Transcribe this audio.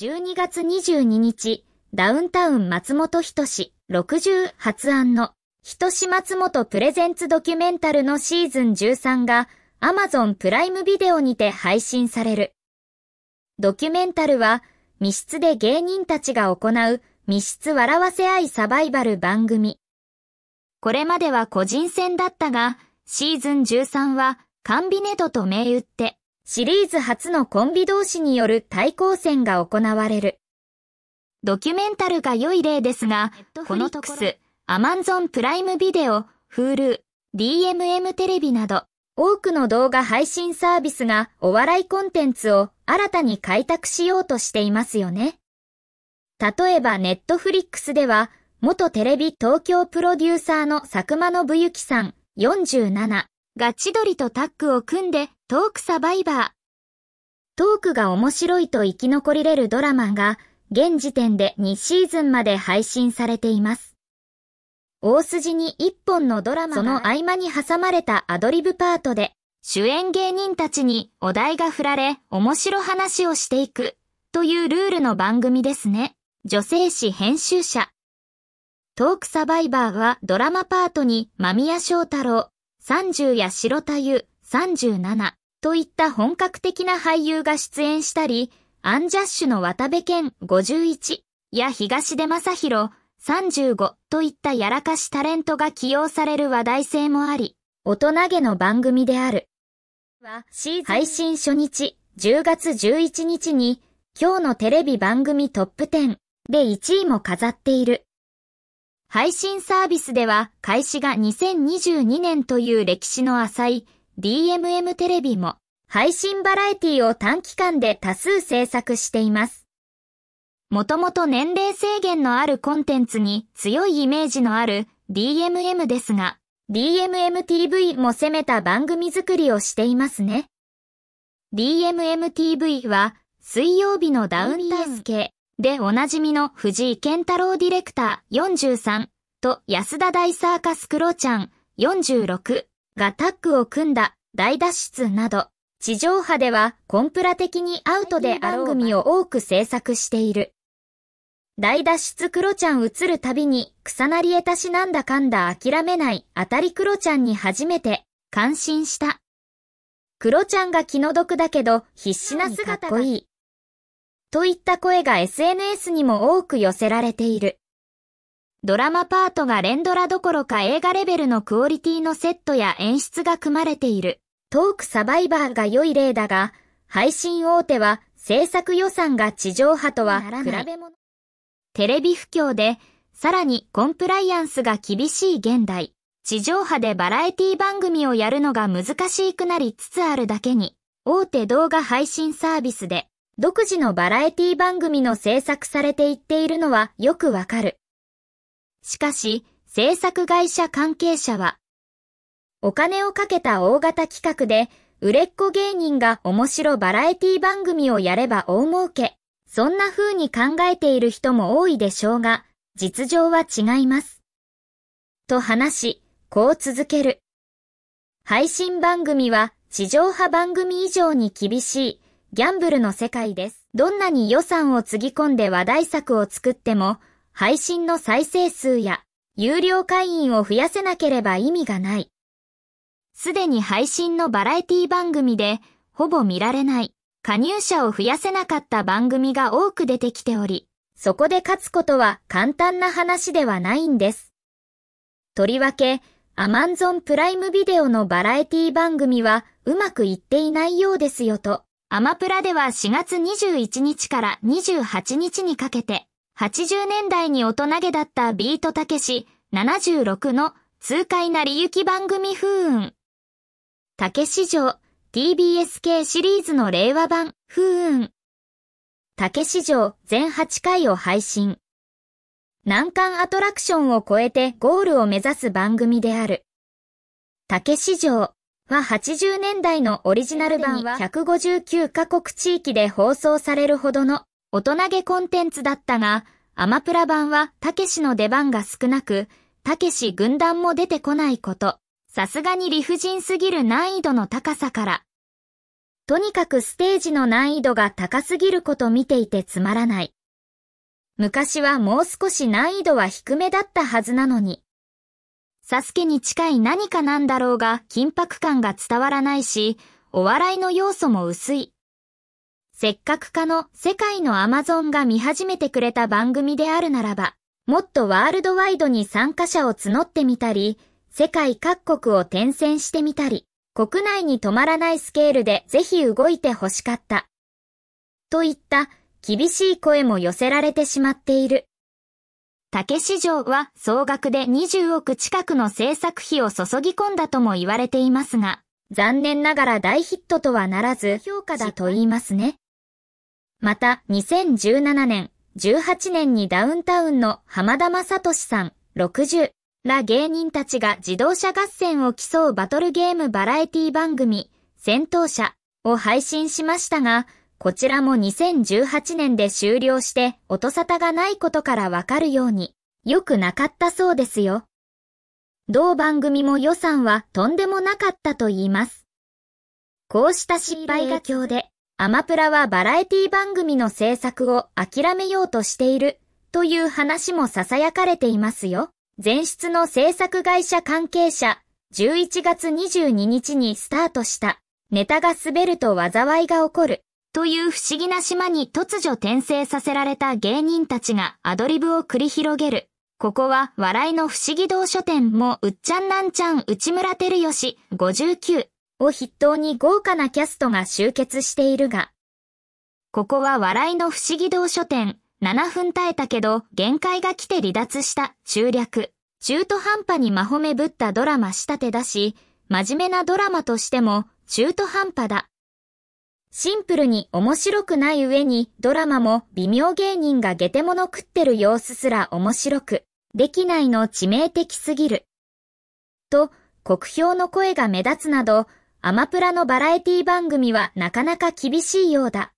12月22日、ダウンタウン松本人志60発案の人志松本プレゼンツドキュメンタルのシーズン13が Amazon プライムビデオにて配信される。ドキュメンタルは密室で芸人たちが行う密室笑わせ合いサバイバル番組。これまでは個人戦だったが、シーズン13はカンビネドと銘打ってシリーズ初のコンビ同士による対抗戦が行われる。ドキュメンタルが良い例ですが、このトックス、アマンゾンプライムビデオ、フール、ー、DMM テレビなど、多くの動画配信サービスがお笑いコンテンツを新たに開拓しようとしていますよね。例えばネットフリックスでは、元テレビ東京プロデューサーの佐久間信之さん47が千鳥とタッグを組んでトークサバイバー。トークが面白いと生き残りれるドラマが現時点で2シーズンまで配信されています。大筋に1本のドラマその合間に挟まれたアドリブパートで主演芸人たちにお題が振られ面白話をしていくというルールの番組ですね。女性誌編集者。トークサバイバーはドラマパートに間宮祥太郎、三十や白太夫、37といった本格的な俳優が出演したり、アンジャッシュの渡部健51や東出正宏35といったやらかしタレントが起用される話題性もあり、大人げの番組である。配信初日10月11日に今日のテレビ番組トップ10で1位も飾っている。配信サービスでは開始が2022年という歴史の浅い DMM テレビも配信バラエティを短期間で多数制作しています。もともと年齢制限のあるコンテンツに強いイメージのある DMM ですが、DMMTV も攻めた番組作りをしていますね。DMMTV は水曜日のダウンタウン系でおなじみの藤井健太郎ディレクター43と安田大サーカスクロちゃん46がタッグを組んだ大脱出など、地上波ではコンプラ的にアウトで番組を多く制作している。大脱出クロちゃん映るたびに草なりへたしなんだかんだ諦めない当たりクロちゃんに初めて感心した。クロちゃんが気の毒だけど必死な姿がかっこいい。といった声が SNS にも多く寄せられている。ドラマパートが連ドラどころか映画レベルのクオリティのセットや演出が組まれている。トークサバイバーが良い例だが、配信大手は制作予算が地上波とは比べ物。テレビ不況で、さらにコンプライアンスが厳しい現代。地上波でバラエティ番組をやるのが難しくなりつつあるだけに、大手動画配信サービスで、独自のバラエティ番組の制作されていっているのはよくわかる。しかし、制作会社関係者は、お金をかけた大型企画で、売れっ子芸人が面白バラエティ番組をやれば大儲け。そんな風に考えている人も多いでしょうが、実情は違います。と話し、こう続ける。配信番組は地上波番組以上に厳しいギャンブルの世界です。どんなに予算をつぎ込んで話題作を作っても、配信の再生数や有料会員を増やせなければ意味がない。すでに配信のバラエティ番組でほぼ見られない加入者を増やせなかった番組が多く出てきており、そこで勝つことは簡単な話ではないんです。とりわけ、アマンゾンプライムビデオのバラエティ番組はうまくいっていないようですよと、アマプラでは4月21日から28日にかけて80年代に大人げだったビートたけし76の痛快なりゆき番組風雲。たけし城 TBS 系シリーズの令和版風雲。たけし城全8回を配信。難関アトラクションを超えてゴールを目指す番組である。たけし城は80年代のオリジナル版は159カ国地域で放送されるほどの大人げコンテンツだったが、アマプラ版はたけしの出番が少なく、たけし軍団も出てこないこと、さすがに理不尽すぎる難易度の高さから。とにかくステージの難易度が高すぎること見ていてつまらない。昔はもう少し難易度は低めだったはずなのに。サスケに近い何かなんだろうが緊迫感が伝わらないし、お笑いの要素も薄い。せっかくかの世界のアマゾンが見始めてくれた番組であるならば、もっとワールドワイドに参加者を募ってみたり、世界各国を転戦してみたり、国内に止まらないスケールでぜひ動いてほしかった。といった厳しい声も寄せられてしまっている。竹市場は総額で20億近くの制作費を注ぎ込んだとも言われていますが、残念ながら大ヒットとはならず評価だと言いますね。また、2017年、18年にダウンタウンの浜田雅俊さん、60ら芸人たちが自動車合戦を競うバトルゲームバラエティ番組、戦闘車を配信しましたが、こちらも2018年で終了して音沙汰がないことからわかるように、良くなかったそうですよ。同番組も予算はとんでもなかったと言います。こうした失敗が今日で、アマプラはバラエティ番組の制作を諦めようとしているという話も囁かれていますよ。前室の制作会社関係者、11月22日にスタートした、ネタが滑ると災いが起こる、という不思議な島に突如転生させられた芸人たちがアドリブを繰り広げる。ここは笑いの不思議道書店もうっちゃんなんちゃん内村照吉59。を筆頭に豪華なキャストが集結しているが、ここは笑いの不思議堂書店、7分耐えたけど限界が来て離脱した中略、中途半端にま褒めぶったドラマ仕立てだし、真面目なドラマとしても中途半端だ。シンプルに面白くない上にドラマも微妙芸人がゲテモノ食ってる様子すら面白く、できないの致命的すぎる。と、酷評の声が目立つなど、アマプラのバラエティ番組はなかなか厳しいようだ。